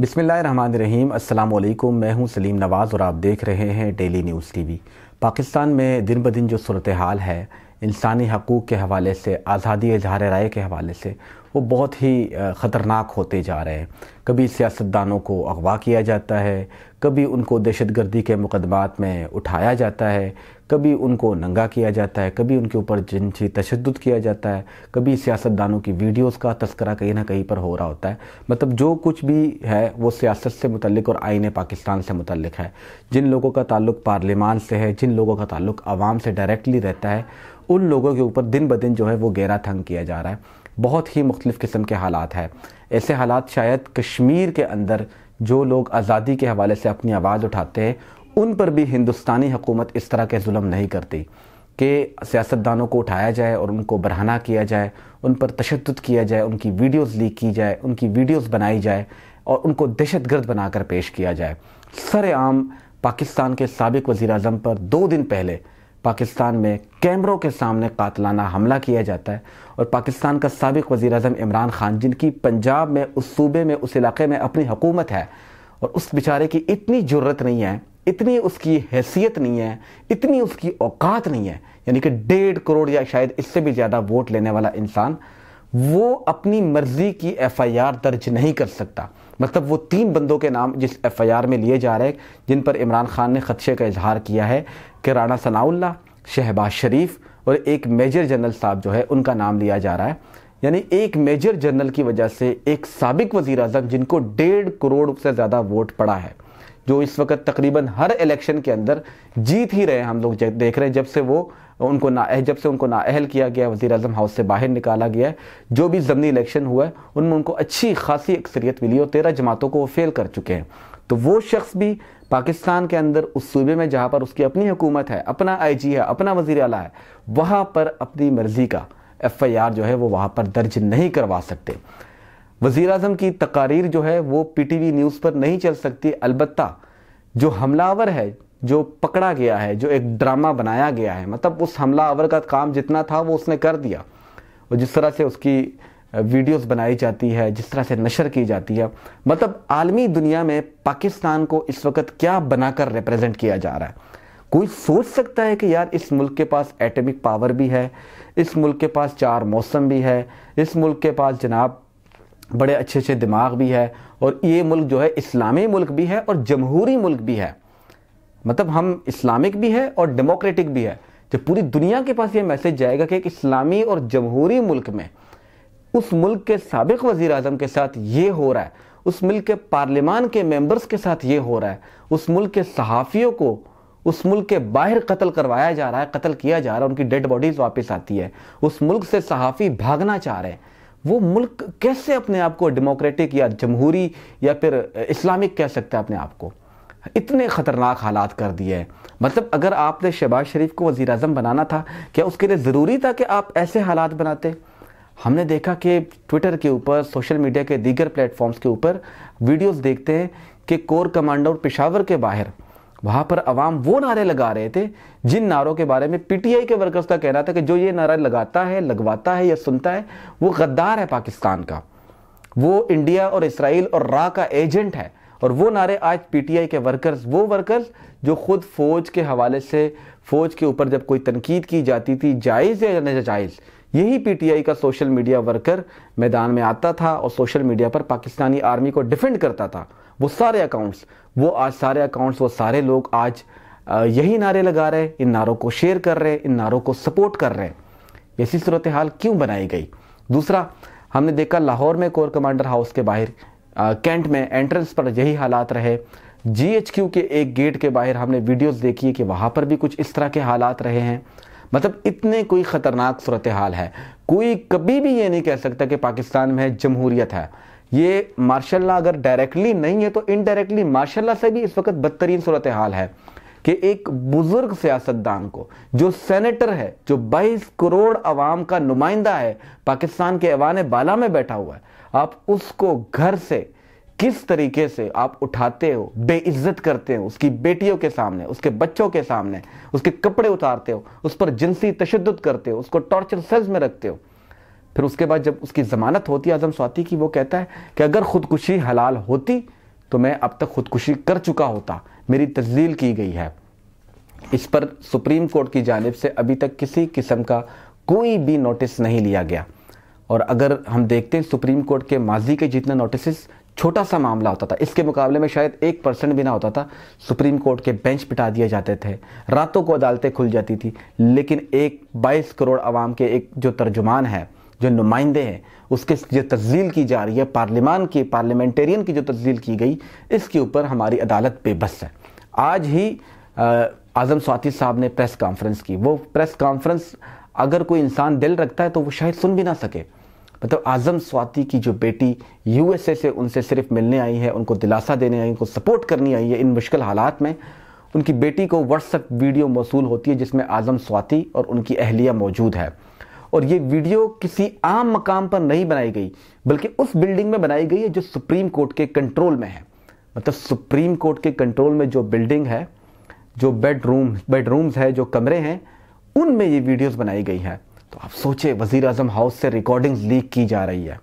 बिसमीम् अल्लाम मैं हूं सलीम नवाज़ और आप देख रहे हैं डेली न्यूज़ टीवी पाकिस्तान में दिन ब दिन जो सूरत हाल है इंसानी हकूक़ के हवाले से आज़ादी इजहार राय के हवाले से वो बहुत ही ख़तरनाक होते जा रहे हैं कभी सियासतदानों को अगवा किया जाता है कभी उनको दहशत गर्दी के मुकदमात में उठाया जाता है कभी उनको नंगा किया जाता है कभी उनके ऊपर जिनसी तशद किया जाता है कभी सियासतदानों की वीडियोस का तस्करा कहीं ना कहीं पर हो रहा होता है मतलब जो कुछ भी है वो सियासत से मुतलक और आइन पाकिस्तान से मुतलक है जिन लोगों का ताल्लुक पार्लियामान से है जिन लोगों का ताल्लुक आवाम से डायरेक्टली रहता है उन लोगों के ऊपर दिन ब दिन जो है वो गहरा थंग किया जा रहा है बहुत ही मुख्तफ़ किस्म के हालात है ऐसे हालात शायद कश्मीर के अंदर जो लोग आज़ादी के हवाले से अपनी आवाज़ उठाते हैं उन पर भी हिंदुस्तानी हुकूमत इस तरह के जुल्म नहीं करती कि सियासतदानों को उठाया जाए और उनको बरहना किया जाए उन पर तशद किया जाए उनकी वीडियोस लीक की जाए उनकी वीडियोस बनाई जाए और उनको दहशत गर्द बनाकर पेश किया जाए सरेआम पाकिस्तान के सबक वज़ी अजम पर दो दिन पहले पाकिस्तान में कैमरों के सामने कातलाना हमला किया जाता है और पाकिस्तान का सबक वज़ी अजम इमरान ख़ान जिनकी पंजाब में उस सूबे में उस इलाके में अपनी हुकूमत है और उस बेचारे की इतनी ज़रूरत नहीं है इतनी उसकी हैसियत नहीं है इतनी उसकी औकात नहीं है यानी कि डेढ़ करोड़ या शायद इससे भी ज़्यादा वोट लेने वाला इंसान वो अपनी मर्ज़ी की एफ़ आई आर दर्ज नहीं कर सकता मतलब वो तीन बंदों के नाम जिस एफआईआर में लिए जा रहे हैं जिन पर इमरान खान ने खदशे का इजहार किया है कि राना सनाउल्ला शहबाज शरीफ और एक मेजर जनरल साहब जो है उनका नाम लिया जा रहा है यानी एक मेजर जनरल की वजह से एक सबक वज़ी अजम जिनको डेढ़ करोड़ से ज़्यादा वोट पड़ा है जो इस वक्त तकरीबन हर इलेक्शन के अंदर जीत ही रहे हैं हम लोग देख रहे हैं जब से वो उनको ना जब से उनको ना अहल किया गया वज़ी अजम हाउस से बाहर निकाला गया है जो भी ज़मनी इलेक्शन हुआ है उनमें उनको अच्छी खासी अक्सरियत मिली और तेरह जमातों को वो फेल कर चुके हैं तो वो शख्स भी पाकिस्तान के अंदर उस सूबे में जहाँ पर उसकी अपनी हुकूमत है अपना आई जी है अपना वज़ी अला है वहाँ पर अपनी मर्ज़ी का एफ़ आई आर जो है वो वहाँ पर दर्ज नहीं करवा सकते वज़ी अजम की तकारीर जो है वो पी टी वी न्यूज़ पर नहीं चल सकती अलबत् जो हमलावर है जो पकड़ा गया है जो एक ड्रामा बनाया गया है मतलब उस हमलावर का काम जितना था वो उसने कर दिया और जिस तरह से उसकी वीडियोस बनाई जाती है जिस तरह से नशर की जाती है मतलब आलमी दुनिया में पाकिस्तान को इस वक्त क्या बनाकर रिप्रेजेंट किया जा रहा है कोई सोच सकता है कि यार इस मुल्क के पास एटमिक पावर भी है इस मुल्क के पास चार मौसम भी है इस मुल्क के पास जनाब बड़े अच्छे अच्छे दिमाग भी है और ये मुल्क जो है इस्लामी मुल्क भी है और जमहूरी मुल्क भी है मतलब हम इस्लामिक भी है और डेमोक्रेटिक भी है जब पूरी दुनिया के पास ये मैसेज जाएगा कि एक इस्लामी और जमहूरी मुल्क में उस मुल्क के सबक वजीर अजम के साथ ये हो रहा है उस मुल्क के पार्लियामान के मेंबर्स के साथ ये हो रहा है उस मुल्क के सहाफ़ियों को उस मुल्क के बाहर कत्ल करवाया जा रहा है कत्ल किया जा रहा है उनकी डेड बॉडीज़ वापस आती है उस मुल्क से सहाफ़ी भागना चाह रहे हैं वो मुल्क कैसे अपने आप को डेमोक्रेटिक या जमहूरी या फिर इस्लामिक कह सकते हैं अपने आप को इतने ख़तरनाक हालात कर दिए हैं मतलब अगर आपने शहबाज शरीफ को वज़ी अजम बनाना था क्या उसके लिए ज़रूरी था कि आप ऐसे हालात बनाते हमने देखा कि ट्विटर के ऊपर सोशल मीडिया के दीगर प्लेटफॉर्म्स के ऊपर वीडियोस देखते हैं कि कोर कमांडर पेशावर के बाहर वहाँ पर अवाम वो नारे लगा रहे थे जिन नारों के बारे में पीटीआई के वर्कर्स का कहना था कि जो ये नारा लगाता है लगवाता है या सुनता है वो गद्दार है पाकिस्तान का वो इंडिया और इसराइल और रा का एजेंट है और वो नारे आज पीटीआई के वर्कर्स वो वर्कर्स जो खुद फौज के हवाले से फौज के ऊपर जब कोई तनकीद की जाती थी जायज़ या जायज़ यही पीटीआई का सोशल मीडिया वर्कर मैदान में आता था और सोशल मीडिया पर पाकिस्तानी आर्मी को डिफेंड करता था वो सारे अकाउंट्स वो आज सारे अकाउंट्स वो सारे लोग आज यही नारे लगा रहे इन नारों को शेयर कर रहे इन नारों को सपोर्ट कर रहे ऐसी सूरत हाल क्यों बनाई गई दूसरा हमने देखा लाहौर में कोर कमांडर हाउस के बाहर कैंट में एंट्रेंस पर यही हालात रहे जी के एक गेट के बाहर हमने वीडियोस देखी है कि वहाँ पर भी कुछ इस तरह के हालात रहे हैं मतलब इतने कोई ख़तरनाक सूरत हाल है कोई कभी भी ये नहीं कह सकता कि पाकिस्तान में जमहूरियत है ये मार्शाल्लाह अगर डायरेक्टली नहीं है तो इनडायरेक्टली माशाला से भी इस वक्त बदतरीन सूरत हाल है कि एक बुजुर्ग सियासतदान को जो सेनेटर है जो 22 करोड़ अवाम का नुमाइंदा है पाकिस्तान के ऐवान बाला में बैठा हुआ है आप उसको घर से किस तरीके से आप उठाते हो बेइज्जत करते हो उसकी बेटियों के सामने उसके बच्चों के सामने उसके कपड़े उतारते हो उस पर जिनसी तशद करते हो उसको टॉर्चर सेल्स में रखते हो फिर उसके बाद जब उसकी ज़मानत होती है आज़म स्वाति की वो कहता है कि अगर ख़ुदकुशी हलाल होती तो मैं अब तक ख़ुदकुशी कर चुका होता मेरी तजलील की गई है इस पर सुप्रीम कोर्ट की जानब से अभी तक किसी किस्म का कोई भी नोटिस नहीं लिया गया और अगर हम देखते हैं सुप्रीम कोर्ट के माजी के जितने नोटिस छोटा सा मामला होता था इसके मुकाबले में शायद एक परसेंट भी ना होता था सुप्रीम कोर्ट के बेंच पिटा दिए जाते थे रातों को अदालतें खुल जाती थी लेकिन एक बाईस करोड़ आवाम के एक जो तर्जुमान है जो नुमाइंदे हैं उसके जो तजलील की जा रही है पार्लियामान की पार्लियामेंटेरियन की जो तजलील की गई इसके ऊपर हमारी अदालत बेबस है आज ही आज़म स्वाति साहब ने प्रेस कॉन्फ्रेंस की वो प्रेस कॉन्फ्रेंस अगर कोई इंसान दिल रखता है तो वो शायद सुन भी ना सके मतलब आज़म स्वाति की जो बेटी यूएसए से उनसे सिर्फ मिलने आई है उनको दिलासा देने आई उनको सपोर्ट करनी आई है इन मुश्किल हालात में उनकी बेटी को व्हाट्सअप वीडियो मौसू होती है जिसमें आज़म स्वाति और उनकी अहलिया मौजूद है और ये वीडियो किसी आम मकाम पर नहीं बनाई गई बल्कि उस बिल्डिंग में बनाई गई है जो सुप्रीम कोर्ट के कंट्रोल में है मतलब सुप्रीम कोर्ट के कंट्रोल में जो बिल्डिंग है जो बेडरूम बेडरूम्स है जो कमरे हैं उनमें ये वीडियोस बनाई गई हैं तो आप सोचे वजीर अजम हाउस से रिकॉर्डिंग्स लीक की जा रही है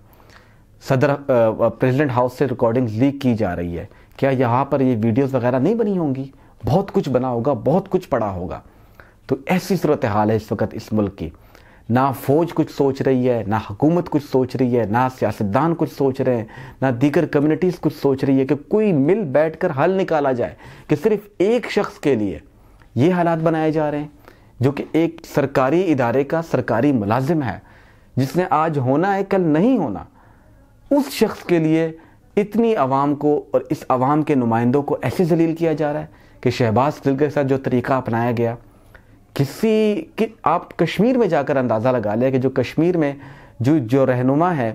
सदर प्रेसिडेंट हाउस से रिकॉर्डिंग्स लीक की जा रही है क्या यहाँ पर ये वीडियोस वगैरह नहीं बनी होंगी बहुत कुछ बना होगा बहुत कुछ पड़ा होगा तो ऐसी सूरत हाल है इस वक्त इस मुल्क की ना फौज कुछ सोच रही है ना हुकूमत कुछ सोच रही है ना सियासतदान कुछ सोच रहे हैं ना दीगर कम्युनिटीज़ कुछ सोच रही है कि कोई मिल बैठ कर हल निकाला जाए कि सिर्फ एक शख्स के लिए ये हालात बनाए जा रहे हैं जो कि एक सरकारी इदारे का सरकारी मुलाजिम है जिसने आज होना है कल नहीं होना उस शख्स के लिए इतनी आवाम को और इस आवाम के नुमाइंदों को ऐसे जलील किया जा रहा है कि शहबाज दिल के साथ जो तरीका अपनाया गया किसी कि आप कश्मीर में जाकर अंदाज़ा लगा लें कि जो कश्मीर में जो जो रहनुमा है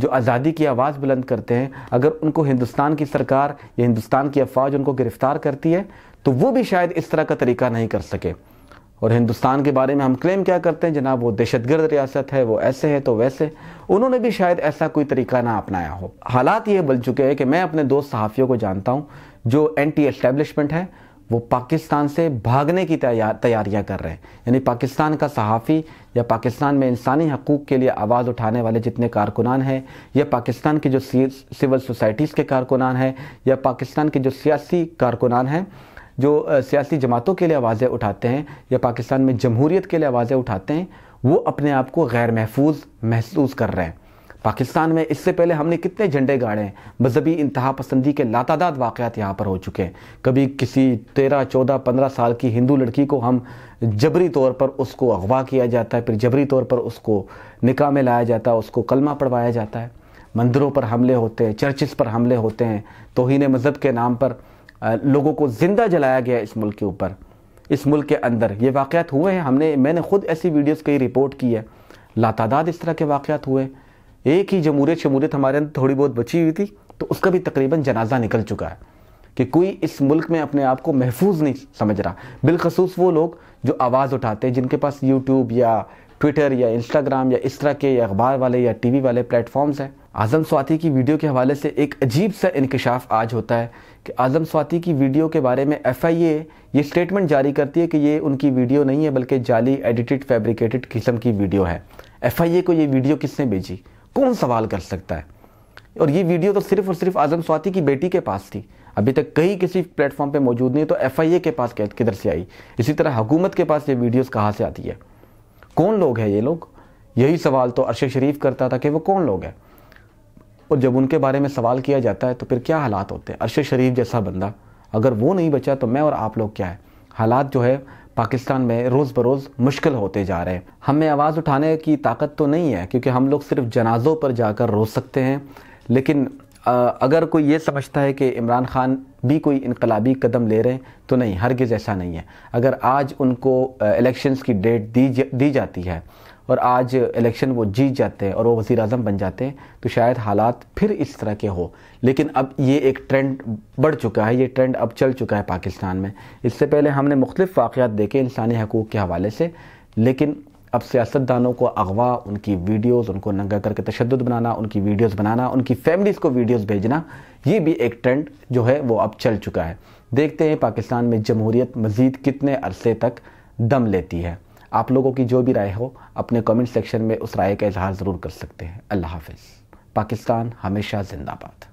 जो आज़ादी की आवाज़ बुलंद करते हैं अगर उनको हिंदुस्तान की सरकार या हिंदुस्तान की अफवाज उनको गिरफ़्तार करती है तो वो भी शायद इस तरह का तरीका नहीं कर सके और हिंदुस्तान के बारे में हम क्लेम क्या करते हैं जनाब वो दहशतगर्द रियासत है वो ऐसे है तो वैसे उन्होंने भी शायद ऐसा कोई तरीका ना अपनाया हो हालात ये बन चुके हैं कि मैं अपने दोस्त सहाफ़ियों को जानता हूँ जो एंटी एस्टेब्लिशमेंट है वो पाकिस्तान से भागने की तैयारियां कर रहे हैं यानी पाकिस्तान का सहाफ़ी या पाकिस्तान में इंसानी हकूक़ के लिए आवाज़ उठाने वाले जितने कारकुनान हैं या पाकिस्तान की जो सिविल सोसाइटीज़ के कारकुनान हैं या पाकिस्तान के जो सियासी कारकुनान हैं जो सियासी जमातों के लिए आवाज़ें उठाते हैं या पाकिस्तान में जमहूरीत के लिए आवाज़ें उठाते हैं वो अपने आप को गैर महफूज महसूस कर रहे हैं पाकिस्तान में इससे पहले हमने कितने झंडे गाड़े हैं मजहबी इंतहा पसंदी के लातादाद वाकयात यहाँ पर हो चुके हैं कभी किसी तेरह चौदह पंद्रह साल की हिंदू लड़की को हम जबरी तौर पर उसको अगवा किया जाता है फिर जबरी तौर पर उसको निकाह में लाया जाता है उसको कलमा पढ़वाया जाता है मंदिरों पर हमले होते हैं चर्चिस पर हमले होते हैं तोहन मज़हब के नाम पर लोगों को ज़िंदा जलाया गया इस मुल्क के ऊपर इस मुल्क के अंदर ये वाक़ हुए हैं हमने मैंने खुद ऐसी वीडियोज़ कई रिपोर्ट की है लातादाद इस तरह के वाक़ हुए हैं एक ही जमूरियत शमूरियत हमारे अंदर थोड़ी बहुत बची हुई थी तो उसका भी तकरीबन जनाजा निकल चुका है कि कोई इस मुल्क में अपने आप को महफूज नहीं समझ रहा बिलखसूस वो लोग जो आवाज़ उठाते हैं जिनके पास यूट्यूब या ट्विटर या इंस्टाग्राम या इस तरह के या अखबार वाले या टीवी वाले प्लेटफॉर्म्स हैं आज़म स्वाति की वीडियो के हवाले से एक अजीब सा इंकशाफ आज होता है कि आज़म स्वाति की वीडियो के बारे में एफ आई ए ये स्टेटमेंट जारी करती है कि ये उनकी वीडियो नहीं है बल्कि जाली एडिटेड फैब्रिकेटेड किस्म की वीडियो है एफ आई ए को ये वीडियो किसने भेजी कौन सवाल कर सकता है और ये वीडियो तो सिर्फ और सिर्फ आजम स्वाति की बेटी के पास थी अभी तक कहीं किसी प्लेटफॉर्म पे मौजूद नहीं तो एफआईए के पास किधर से आई इसी तरह हुकूमत के पास ये वीडियोस कहाँ से आती है कौन लोग हैं ये लोग यही सवाल तो अरशद शरीफ करता था कि वो कौन लोग हैं और जब उनके बारे में सवाल किया जाता है तो फिर क्या हालात होते हैं अरशद शरीफ जैसा बंदा अगर वो नहीं बचा तो मैं और आप लोग क्या है हालात जो है पाकिस्तान में रोज़ बरोज़ मुश्किल होते जा रहे हैं हमें आवाज़ उठाने की ताकत तो नहीं है क्योंकि हम लोग सिर्फ जनाज़ों पर जाकर रो सकते हैं लेकिन अगर कोई ये समझता है कि इमरान खान भी कोई इनकलाबी कदम ले रहे हैं तो नहीं हरगिज़ ऐसा नहीं है अगर आज उनको इलेक्शंस की डेट दी दी जाती है और आज इलेक्शन वो जीत जाते हैं और वो वज़ी अजम बन जाते हैं तो शायद हालात फिर इस तरह के हो लेकिन अब ये एक ट्रेंड बढ़ चुका है ये ट्रेंड अब चल चुका है पाकिस्तान में इससे पहले हमने मुख्तफ वाक़ात देखे इंसानी हकूक़ के हवाले से लेकिन अब सियासतदानों को अगवा उनकी वीडियोज़ उनको नंगा करके तशद बनाना उनकी वीडियोज़ बनाना उनकी फैमिलीज़ को वीडियोज़ भेजना ये भी एक ट्रेंड जो है वो अब चल चुका है देखते हैं पाकिस्तान में जमहूरियत मज़ीद कितने अरसे तक दम लेती है आप लोगों की जो भी राय हो अपने कमेंट सेक्शन में उस राय का इजहार ज़रूर कर सकते हैं अल्लाह हाफिज़ पाकिस्तान हमेशा जिंदाबाद